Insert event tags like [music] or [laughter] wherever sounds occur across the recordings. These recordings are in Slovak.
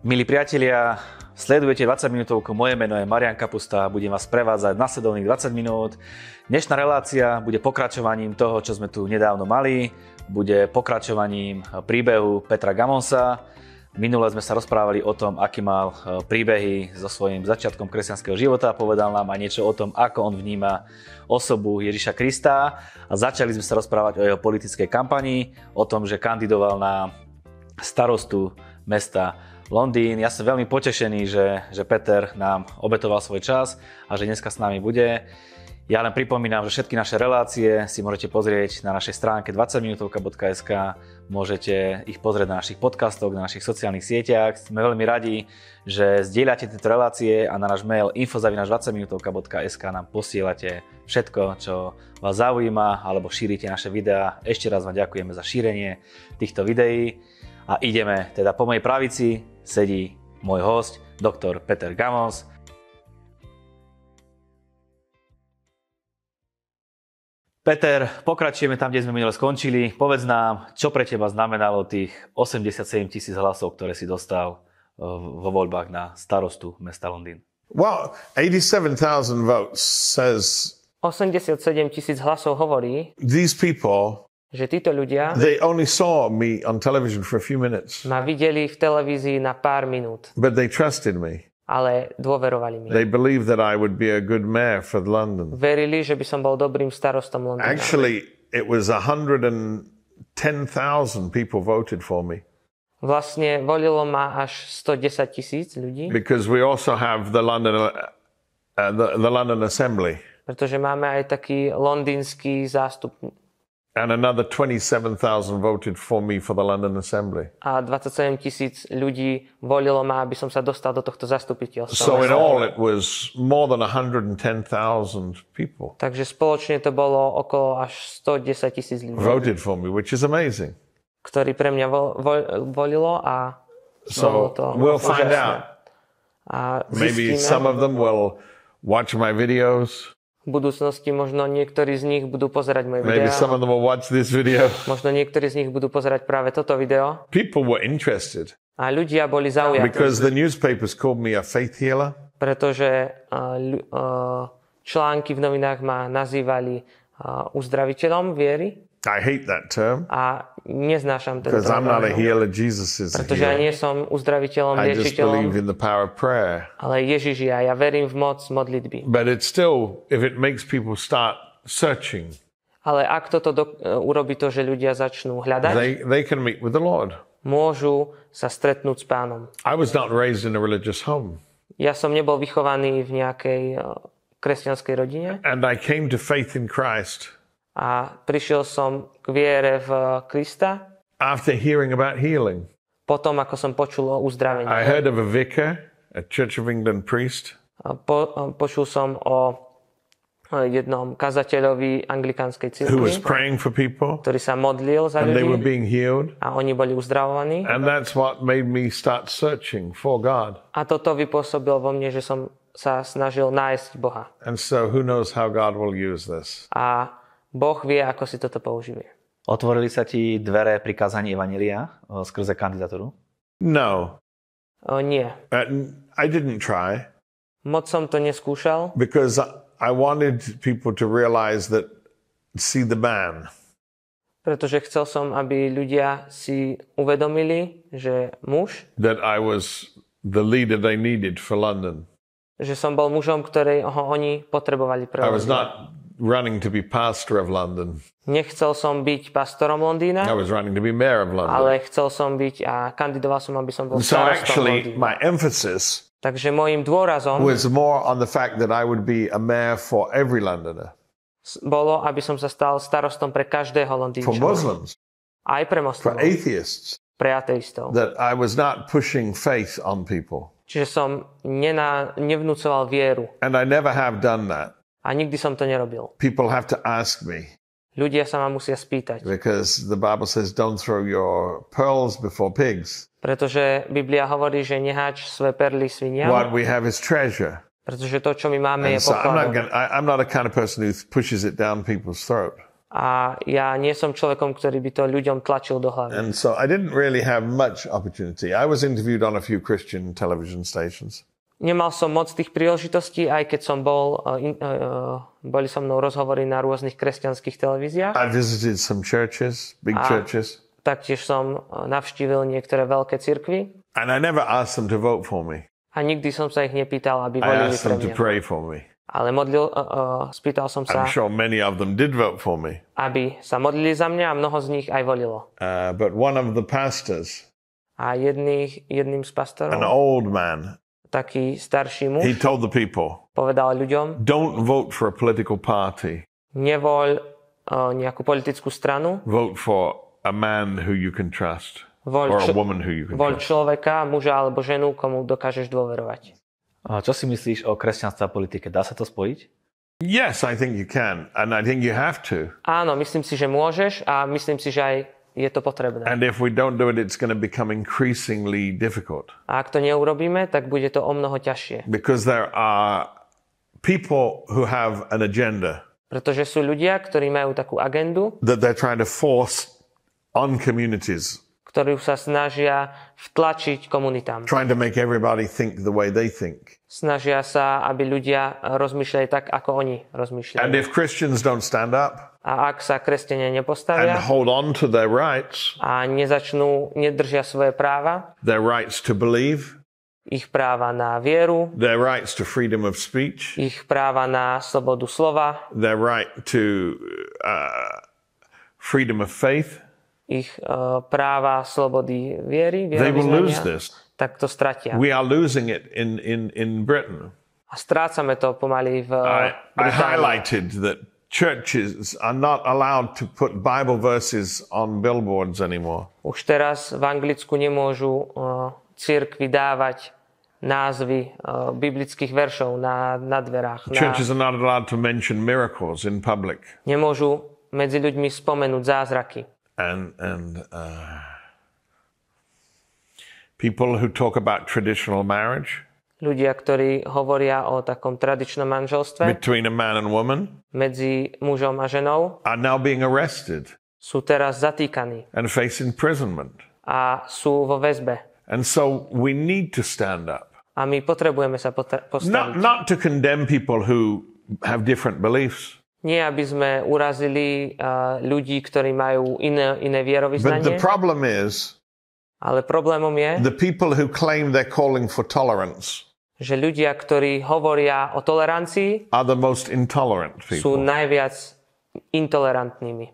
Milí priatelia, sledujete 20 minútovku, moje meno je Marian Kapusta a budem vás prevádzať nasledovných 20 minút. Dnešná relácia bude pokračovaním toho, čo sme tu nedávno mali, bude pokračovaním príbehu Petra Gamonsa. Minule sme sa rozprávali o tom, aký mal e, príbehy so svojím začiatkom kresťanského života. Povedal nám aj niečo o tom, ako on vníma osobu Ježiša Krista. A začali sme sa rozprávať o jeho politickej kampanii, o tom, že kandidoval na starostu mesta Londýn. Ja som veľmi potešený, že, že Peter nám obetoval svoj čas a že dneska s nami bude. Ja len pripomínam, že všetky naše relácie si môžete pozrieť na našej stránke 20minutovka.sk, môžete ich pozrieť na našich podcastoch, na našich sociálnych sieťach. Sme veľmi radi, že zdieľate tieto relácie a na náš mail infozavinaš20minutovka.sk nám posielate všetko, čo vás zaujíma, alebo šírite naše videá. Ešte raz vám ďakujeme za šírenie týchto videí. A ideme teda po mojej pravici, sedí môj host, doktor Peter Gamos. Peter, pokračujeme tam, kde sme minule skončili. Povedz nám, čo pre teba znamenalo tých 87 tisíc hlasov, ktoré si dostal eh, vo voľbách na starostu mesta Londýn. Well, 87 tisíc hlasov hovorí. These people že títo ľudia they only saw me on television for a few minutes, ma videli v televízii na pár minút, but they trusted me. ale dôverovali mi. They believed that I would be a good mayor for London. Verili, že by som bol dobrým starostom Londýna. Actually, it was 110,000 people voted for me. Vlastne volilo ma až 110 tisíc ľudí. Because we also have the London, uh, the, the London Assembly. Pretože máme aj taký londýnsky zástup And another 27,000 voted for me for the London Assembly. A 27 tisíc ľudí volilo ma, aby som sa dostal do tohto zastupiteľstva. So in all it was more than 110,000 people. Takže spoločne to bolo okolo až 110 tisíc ľudí. Voted for me, which is amazing. Ktorí pre mňa volilo a so to we'll find out. A Maybe some of them will watch my videos v budúcnosti možno niektorí z nich budú pozerať moje Maybe video. them will watch this video. Možno niektorí z nich budú pozerať práve toto video. People were interested. A ľudia boli zaujatí. Because the newspapers called me a faith healer. Pretože uh, uh, články v novinách ma nazývali uh, uzdraviteľom viery. I hate that term. A neznášam tento term. I'm not a healer, Jesus is Pretože ja nie som uzdraviteľom, I just believe in the power of prayer. Ale Ježiš ja, ja verím v moc modlitby. But it's still, if it makes people start searching, ale ak toto do, uh, urobí to, že ľudia začnú hľadať, they, they can meet with the Lord. môžu sa stretnúť s pánom. I was not raised in a religious home. Ja som nebol vychovaný v nejakej uh, kresťanskej rodine. And I came to faith in Christ a prišiel som k viere v Krista. After hearing about healing. Potom, ako som počul o uzdravení. I heard of a vicar, a Church of England priest. po, počul som o jednom kazateľovi anglikánskej cirkvi, who was praying for people, ktorý sa modlil za ľudí, they were being healed, a oni boli uzdravovaní. And that's what made me start searching for God. A toto vypôsobilo vo mne, že som sa snažil nájsť Boha. And so who knows how God will use this. A Boh vie, ako si toto použije. Otvorili sa ti dvere pri kázaní Evanília eh, skrze kandidatúru? No. O, nie. Uh, I didn't try. Moc som to neskúšal. Because I wanted people to realize that see the man. Pretože chcel som, aby ľudia si uvedomili, že muž that I was the leader they needed for London. Že som bol mužom, ktorý ho oni potrebovali pre I was not running to be pastor of London. Nechcel som byť pastorom Londýna. I was running to be mayor of London. Ale chcel som byť a kandidoval som, aby som bol so actually, Londýna. my emphasis Takže môjim dôrazom was more on the fact that I would be a mayor for every Londoner. Bolo, aby som sa stal starostom pre každého Londýnčana. For Muslims. Aj pre moslimov. For atheists. Pre ateistov. That I was not pushing faith on people. Čiže som nená, nevnúcoval vieru. And I never have done that. A nikdy som to nerobil. People have to ask me. Ľudia sa ma musia spýtať. Because the Bible says don't throw your pearls before pigs. Pretože Biblia hovorí, že neháč svoje perly sviniam. What we have is treasure. Pretože to, čo my máme, And je so I'm not, gonna, I, I'm not a kind of person who pushes it down people's throat. A ja nie som človekom, ktorý by to ľuďom tlačil do hlavy. And so I didn't really have much opportunity. I was interviewed on a few Christian television stations. Nemal som moc tých príležitostí, aj keď som bol, e, in, uh, boli so mnou rozhovory na rôznych kresťanských televíziách. I visited some churches, big a churches. Taktiež som navštívil niektoré veľké cirkvy. And I never asked them to vote for me. A nikdy som sa ich nepýtal, aby volili pre mňa. to pray for me. Ale modlil, uh, uh, spýtal som sa, I'm sure many of them did vote for me. aby sa modlili za mňa a mnoho z nich aj volilo. Uh, but one of the pastors, a jedných, jedným z pastorov, an old man, taký starší muž He told the people, povedal ľuďom, don't vote for a political party. nevoľ uh, nejakú politickú stranu, Vote for a man who you can trust voľ, or a čo- woman who you can voľ trust. človeka, muža alebo ženu, komu dokážeš dôverovať. A čo si myslíš o kresťanstve a politike? Dá sa to spojiť? Yes, I think you can. And I think you have to. Áno, myslím si, že môžeš a myslím si, že aj je to potrebné. And if we don't do it, it's going to become increasingly difficult. A ak to neurobíme, tak bude to o mnoho ťažšie. Because there are people who have an agenda. Pretože sú ľudia, ktorí majú takú agendu. That they're trying to force on communities ktorú sa snažia vtlačiť komunitám. to make think the way they think. Snažia sa, aby ľudia rozmýšľali tak, ako oni rozmýšľajú. And if Christians don't stand up, a ak sa kresťania nepostavia and hold on to their rights, a nezačnú, nedržia svoje práva, their rights to believe, ich práva na vieru, their rights to freedom of speech, ich práva na slobodu slova, their right to uh, freedom of faith, ich e, práva slobody viery, They will lose this. tak to stratia. We are losing it in, in, in Britain. A strácame to pomaly v I, I highlighted that churches are not allowed to put Bible verses on billboards anymore. Už teraz v Anglicku nemôžu uh, e, církvi dávať názvy uh, biblických veršov na, na dverách. Na... Churches are not allowed to mention miracles in public. Nemôžu medzi ľuďmi spomenúť zázraky. and and uh, people who talk about traditional marriage. Ľudia, ktorí hovoria o takom tradičnom manželstve between a man and woman medzi mužom a ženou, are now being arrested sú teraz zatýkaní and face imprisonment. a sú vo väzbe. And so we need to stand up. A my potrebujeme sa postaviť. Not, not to condemn people who have different beliefs. Nie, aby sme urazili uh, ľudí, ktorí majú iné, iné vierovýznanie. But the problem is, ale problémom je, the people who claim they're calling for tolerance, že ľudia, ktorí hovoria o tolerancii, are the most intolerant people. sú najviac intolerantnými.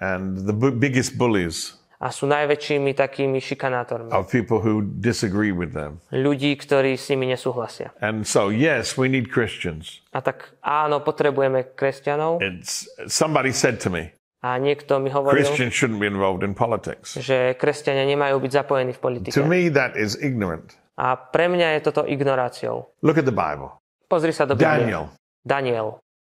And the biggest bullies a sú najväčšími takými šikanátormi. Of people who disagree with them. Ľudí, ktorí s nimi nesúhlasia. And so yes, we need Christians. A tak áno, potrebujeme kresťanov. It's, somebody said to me. A niekto mi hovoril, Christians shouldn't be involved in politics. že kresťania nemajú byť zapojení v politike. To me that is ignorant. A pre mňa je toto ignoráciou. Look at the Bible. Pozri sa do Biblie. Daniel. Daniel.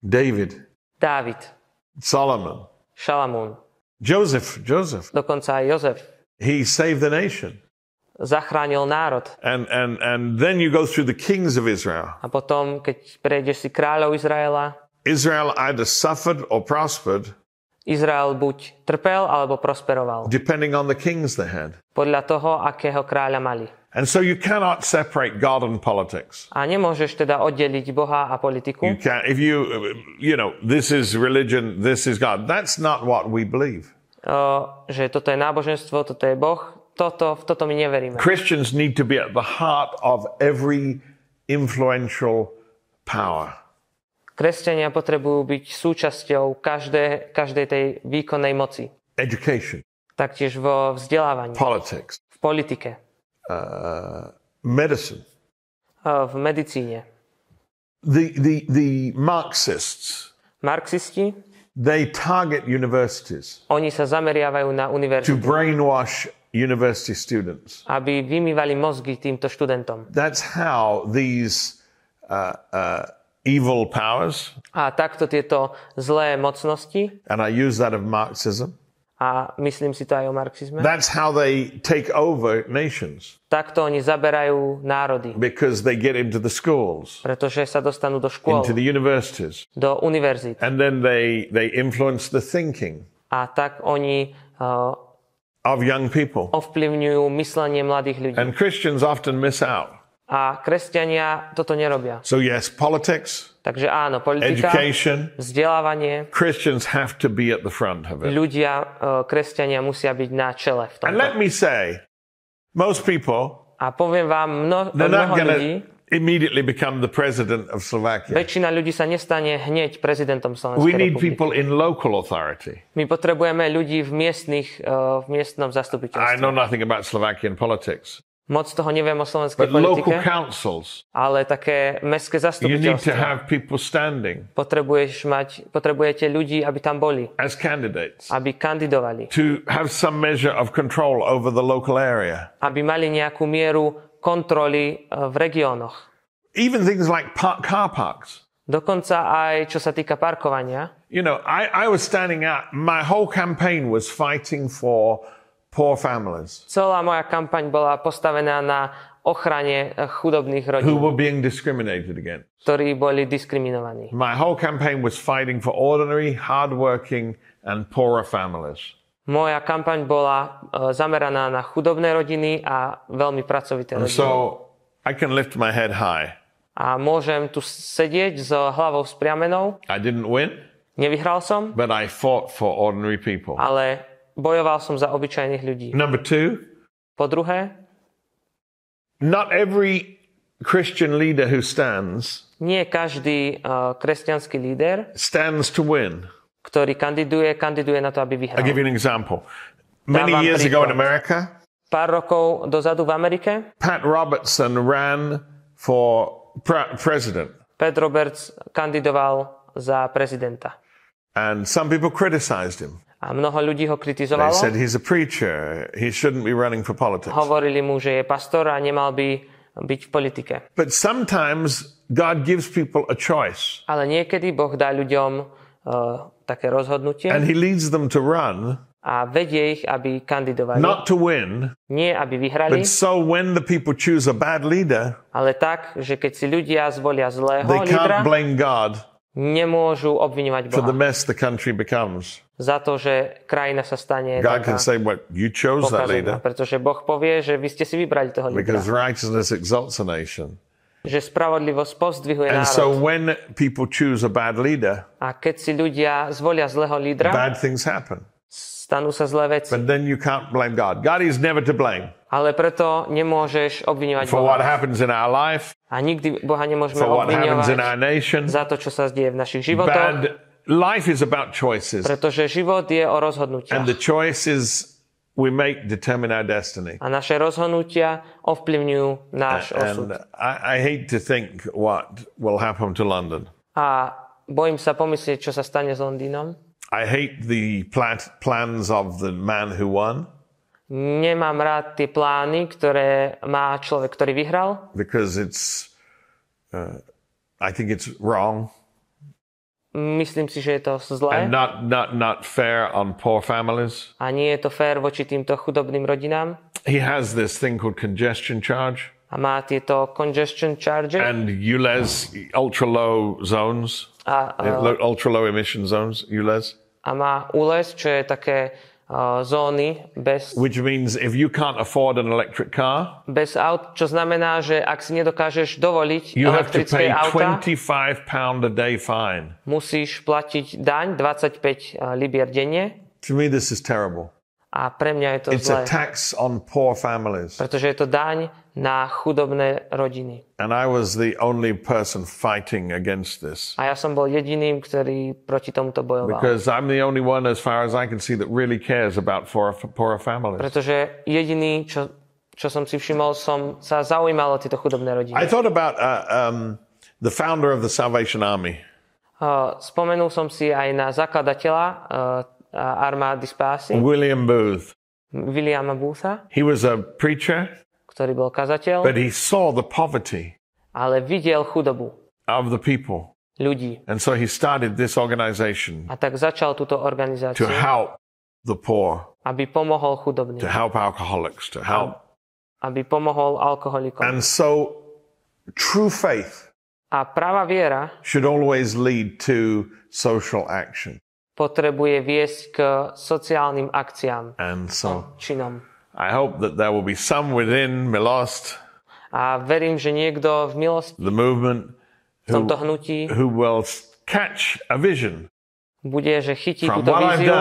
David. David. Solomon. Šalamún. Joseph, Joseph. Dokonca aj Jozef. He saved the nation. Zachránil národ. And, and, and then you go through the kings of Israel. A potom, keď prejdeš si kráľov Izraela, Israel either suffered or prospered Izrael buď trpel alebo prosperoval. Depending on the kings they had. Podľa toho, akého kráľa mali. And so you cannot separate God and politics. A nemôžeš teda oddeliť Boha a politiku. You can, if you, you know, this is religion, this is God. That's not what we believe. Uh, že toto je náboženstvo, toto je Boh, toto, v toto my neveríme. Christians need to be at the heart of every influential power. Kresťania potrebujú byť súčasťou každé, každej tej výkonnej moci. Education. Taktiež vo vzdelávaní. Politics. V politike. Uh, medicine. Uh, v medicíne. The, the, the Marxists. Marxisti. They target universities. Oni sa zameriavajú na univerzity. To brainwash university students. Aby vymývali mozgy týmto študentom. That's how these uh, uh, evil powers. A takto tieto zlé mocnosti. And I use that of Marxism. A myslím si to aj o marxizme. That's how they take over nations. Takto oni zaberajú národy. Because they get into the schools. Pretože sa dostanú do škôl. Into the universities. Do univerzít. And then they, they influence the thinking. A tak oni uh, of young people. ovplyvňujú myslenie mladých ľudí. And Christians often miss out. A kresťania toto nerobia. So yes, politics. Takže áno, politika, education, vzdelávanie. Christians have to be at the front of it. Ľudia, e, kresťania musia byť na čele v tomto. And let me say, most people a poviem vám, mno, mnoho ľudí immediately become the president of Slovakia. Väčšina ľudí sa nestane hneď prezidentom Slovenskej republiky. We need republiky. people in local authority. My potrebujeme ľudí v miestnych, uh, v miestnom zastupiteľstve. I know nothing about Slovakian politics. Moc toho neviem o slovenskej But politike. Local councils, ale také mestské zastupiteľstvo. Potrebuješ mať, potrebujete ľudí, aby tam boli. As candidates. Aby kandidovali. To have some measure of control over the local area. Aby mali nejakú mieru kontroly e, v regiónoch. Even things like park, car parks. Dokonca aj čo sa týka parkovania. You know, I, I was standing out. My whole campaign was fighting for poor families. Celá moja kampaň bola postavená na ochrane eh, chudobných rodín. Who were being discriminated against. Ktorí boli diskriminovaní. My whole campaign was fighting for ordinary, hardworking and poorer families. Moja kampaň bola uh, zameraná na chudobné rodiny a veľmi pracovité rodiny. So I can lift my head high. A môžem tu sedieť s hlavou spriamenou. I didn't win. Nevyhral som. But I fought for ordinary people. Ale Bojoval som za obyčajných ľudí. Number two, po druhé, not every Christian leader who stands nie každý uh, kresťanský líder stands to win. ktorý kandiduje, kandiduje na to, aby vyhral. I give you an example. Many years ago in America, pár rokov dozadu v Amerike, Pat Robertson ran for pre- president. Pat Roberts kandidoval za prezidenta. And some people criticized him. A mnoho ľudí ho kritizovalo. They said he's a preacher, he shouldn't be running for politics. Hovorili mu, že je pastor a nemal by byť v politike. But sometimes God gives people a choice. Ale niekedy Boh dá ľuďom uh, také rozhodnutie. And he leads them to run a vedie ich, aby kandidovali. Not to win, nie, aby vyhrali. But so when the people choose a bad leader, ale tak, že keď si ľudia zvolia zlého they lídra, can't blame God nemôžu obviňovať Boha. For the mess the country becomes. Za to, že krajina sa stane God can say what you chose that leader. Pretože Boh povie, že vy ste si vybrali toho lídra. Because righteousness exalts a nation. Že spravodlivosť povzdvihuje And národ. so when people choose a bad leader, a keď si ľudia zvolia zlého lídra, bad things happen. Stanú sa zlé veci. But then you can't blame God. God is never to blame. Ale preto nemôžeš obviňovať For Boha. what happens in our life, a nikdy Boha nemôžeme obviňovať za to, čo sa deje v našich životoch. Life is about choices. Pretože život je o rozhodnutiach. And the choices we make determine our destiny. A naše rozhodnutia ovplyvňujú náš osud. And I, I hate to think what will happen to London. A bojím sa pomyslieť, čo sa stane s Londýnom. I hate the plat- plans of the man who won nemám rád tie plány, ktoré má človek, ktorý vyhral. Because it's, uh, I think it's wrong. Myslím si, že je to zlé. And not, not, not fair on poor families. A nie je to fair voči týmto chudobným rodinám. He has this thing called congestion charge. A má tieto congestion charges. And ULEZ ultra low zones. A, uh, ultra low emission zones, ULEZ. A má ULEZ, čo je také zóny bez... Which means if you can't afford an electric car, bez aut, čo znamená, že ak si nedokážeš dovoliť you have to pay auta, 25 pound a day fine. musíš platiť daň 25 libier denne. To me this is terrible. A pre mňa je to It's zlé. A tax on poor families. Pretože je to daň na chudobné rodiny. And I was the only person fighting against this. A ja som bol jediným, ktorý proti tomuto bojoval. Because I'm the only one as far as I can see that really cares about poor, poor families. Pretože jediný, čo, čo som si všimol, som sa zaujímal o tieto chudobné rodiny. I thought about uh, um, the founder of the Salvation Army. Uh, spomenul som si aj na zakladateľa uh, armády spásy. William Booth. Williama Bootha. He was a preacher, ktorý bol kazateľ, but he saw the poverty ale videl chudobu of the people. ľudí. And so he started this organization a tak začal túto organizáciu, to help the poor, aby pomohol chudobným, to help alcoholics, to help, aby pomohol alkoholikom. And so true faith a práva viera should always lead to social action potrebuje viesť k sociálnym akciám. And so, činom. I hope that there will be some within Milost. A verím, že niekto v milosti the movement who, v tomto hnutí who will catch a vision bude, že chytí from túto what víziu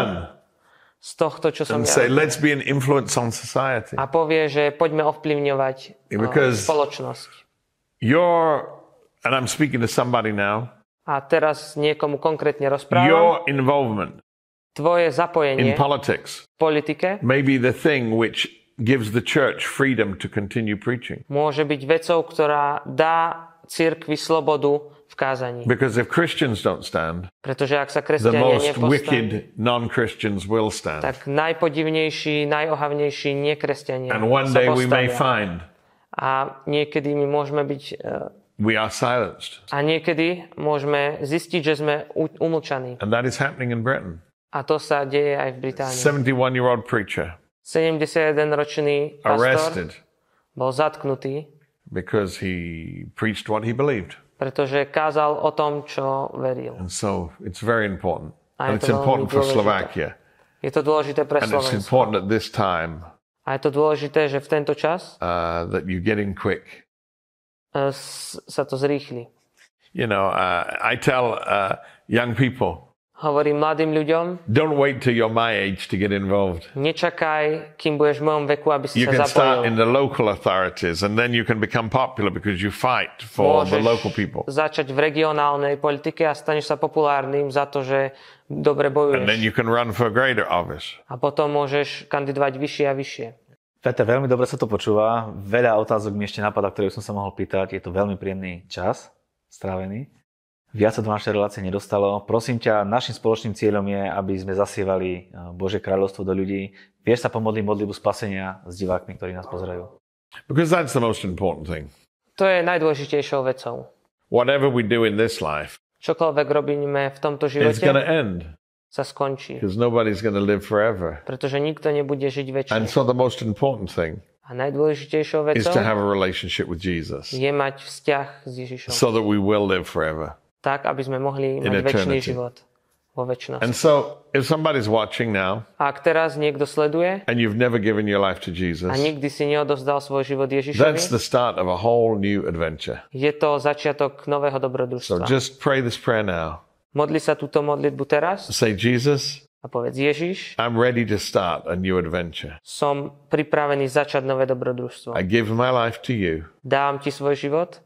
z tohto, čo som Say, let's be an influence on society. A povie, že poďme ovplyvňovať uh, spoločnosť. You're, and I'm speaking to somebody now, a teraz niekomu konkrétne rozprávam. Your involvement tvoje zapojenie in politics, v politike maybe the thing which gives the church freedom to continue preaching. Môže byť vecou, ktorá dá cirkvi slobodu v kázaní. Because if Christians don't stand, pretože ak sa kresťania the most nepostaví, wicked non-Christians will stand. Tak najpodivnejší, najohavnejší nekresťania And one day postavia. we may find a niekedy my môžeme byť uh, we are silenced. A niekedy môžeme zistiť, že sme umlčaní. And that is happening in Britain. A to sa deje aj v Británii. 71-year-old preacher. 71-ročný pastor arrested bol zatknutý. Because he preached what he believed. Pretože kázal o tom, čo veril. And so it's very important. A And it's important for Slovakia. Je to dôležité pre Slovensko. And it's important at this time. A je to dôležité, že v tento čas uh, that you get in quick E, sa to zrýchli. You know, uh, I tell uh, young people, Hovorím mladým ľuďom, don't wait till you're my age to get involved. nečakaj, kým budeš v mojom veku, aby si You sa can start in the local authorities and then you can become popular because you fight for the local people. začať v regionálnej politike a staneš sa populárnym za to, že dobre And then you can run for greater office. A potom môžeš kandidovať vyššie a vyššie. Peter, veľmi dobre sa to počúva. Veľa otázok mi ešte napadá, ktoré som sa mohol pýtať. Je to veľmi príjemný čas strávený. Viac sa do našej relácie nedostalo. Prosím ťa, našim spoločným cieľom je, aby sme zasievali e, Bože kráľovstvo do ľudí. Vieš sa pomodliť modlibu spasenia s divákmi, ktorí nás pozerajú. Because that's the most important thing. To je najdôležitejšou vecou. Whatever we do in this life, čokoľvek robíme v tomto živote, it's end sa skončí. Because nobody's going live forever. Pretože nikto nebude žiť večne. And so the most important thing a najdôležitejšou vecou is to have a relationship with Jesus. je mať vzťah s Ježišom. So that we will live forever. Tak, aby sme mohli mať väčší život And so, if somebody's watching now, a ak teraz niekto sleduje and you've never given your life to Jesus, a nikdy si neodovzdal svoj život Ježišovi, that's the start of a whole new adventure. je to začiatok nového dobrodružstva. So just pray this prayer now. Modli sa túto modlitbu teraz. Say, Jesus, a povedz Ježiš, I'm ready to start a new adventure. som pripravený začať nové dobrodružstvo. I give my life to you. Dám ti svoj život.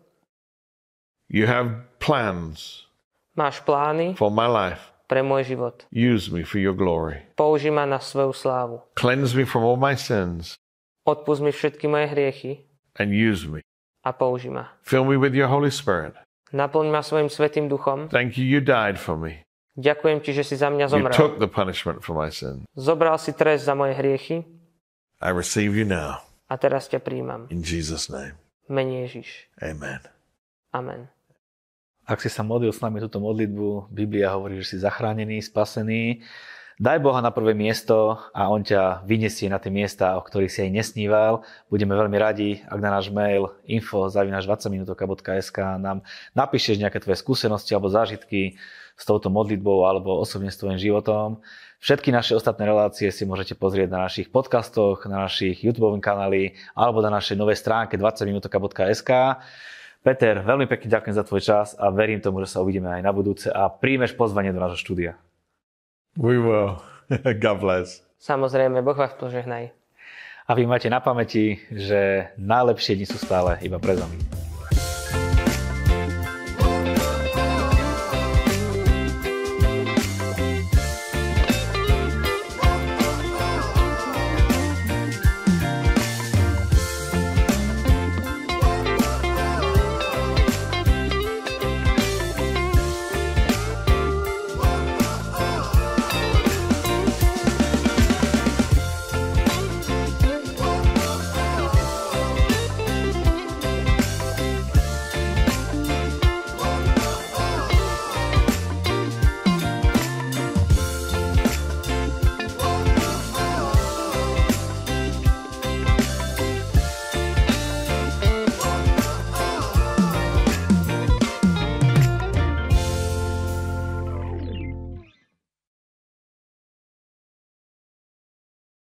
You have plans Máš plány for my life. pre môj život. Use me for your glory. Použij ma na svoju slávu. Cleanse me from all my sins Odpust mi všetky moje hriechy and use me. a použij ma. Fill me with your Holy Spirit Naplň ma svojim svetým duchom. Thank you, you died for me. Ďakujem ti, že si za mňa You zomrel. took the punishment for my sin. Zobral si trest za moje hriechy I receive you now a teraz ťa príjmam. in Jesus' name. Mene Ježiš. Amen. Amen. Ak si sa modlil s nami túto modlitbu, Biblia hovorí, že si zachránený, spasený Daj Boha na prvé miesto a On ťa vyniesie na tie miesta, o ktorých si aj nesníval. Budeme veľmi radi, ak na náš mail info 20 nám napíšeš nejaké tvoje skúsenosti alebo zážitky s touto modlitbou alebo osobne s tvojim životom. Všetky naše ostatné relácie si môžete pozrieť na našich podcastoch, na našich YouTube kanáli alebo na našej novej stránke 20minutoka.sk. Peter, veľmi pekne ďakujem za tvoj čas a verím tomu, že sa uvidíme aj na budúce a príjmeš pozvanie do nášho štúdia. We will. [laughs] God bless. Samozrejme, Boh vás požehnaj. A vy máte na pamäti, že najlepšie dni sú stále iba pre zami.